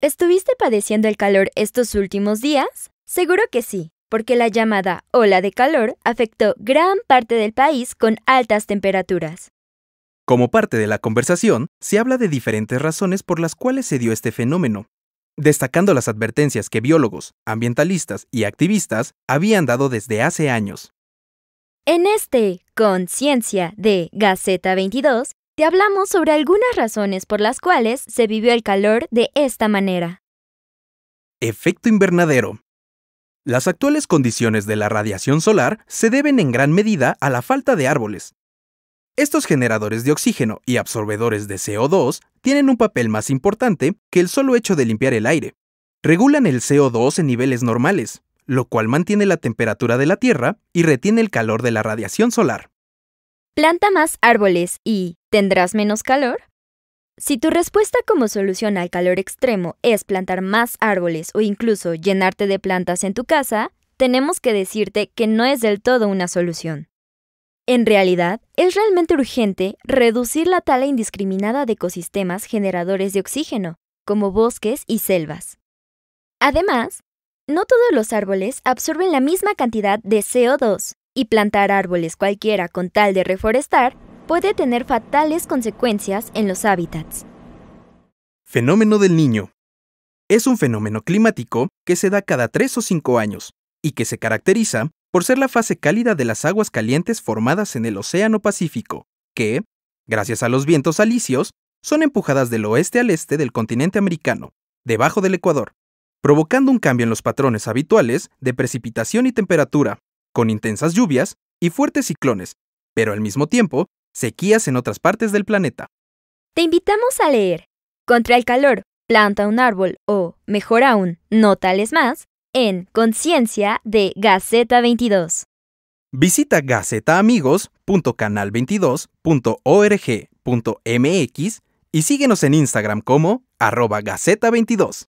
¿Estuviste padeciendo el calor estos últimos días? Seguro que sí, porque la llamada ola de calor afectó gran parte del país con altas temperaturas. Como parte de la conversación, se habla de diferentes razones por las cuales se dio este fenómeno, destacando las advertencias que biólogos, ambientalistas y activistas habían dado desde hace años. En este Conciencia de Gaceta 22, te hablamos sobre algunas razones por las cuales se vivió el calor de esta manera. Efecto invernadero. Las actuales condiciones de la radiación solar se deben en gran medida a la falta de árboles. Estos generadores de oxígeno y absorbedores de CO2 tienen un papel más importante que el solo hecho de limpiar el aire. Regulan el CO2 en niveles normales, lo cual mantiene la temperatura de la Tierra y retiene el calor de la radiación solar. Planta más árboles y, ¿Tendrás menos calor? Si tu respuesta como solución al calor extremo es plantar más árboles o incluso llenarte de plantas en tu casa, tenemos que decirte que no es del todo una solución. En realidad, es realmente urgente reducir la tala indiscriminada de ecosistemas generadores de oxígeno, como bosques y selvas. Además, no todos los árboles absorben la misma cantidad de CO2, y plantar árboles cualquiera con tal de reforestar puede tener fatales consecuencias en los hábitats. Fenómeno del niño. Es un fenómeno climático que se da cada 3 o 5 años y que se caracteriza por ser la fase cálida de las aguas calientes formadas en el Océano Pacífico, que, gracias a los vientos alisios, son empujadas del oeste al este del continente americano, debajo del Ecuador, provocando un cambio en los patrones habituales de precipitación y temperatura, con intensas lluvias y fuertes ciclones, pero al mismo tiempo sequías en otras partes del planeta. Te invitamos a leer Contra el calor, planta un árbol o, mejor aún, no tales más, en Conciencia de Gaceta 22. Visita gacetaamigos.canal22.org.mx y síguenos en Instagram como arroba Gaceta 22.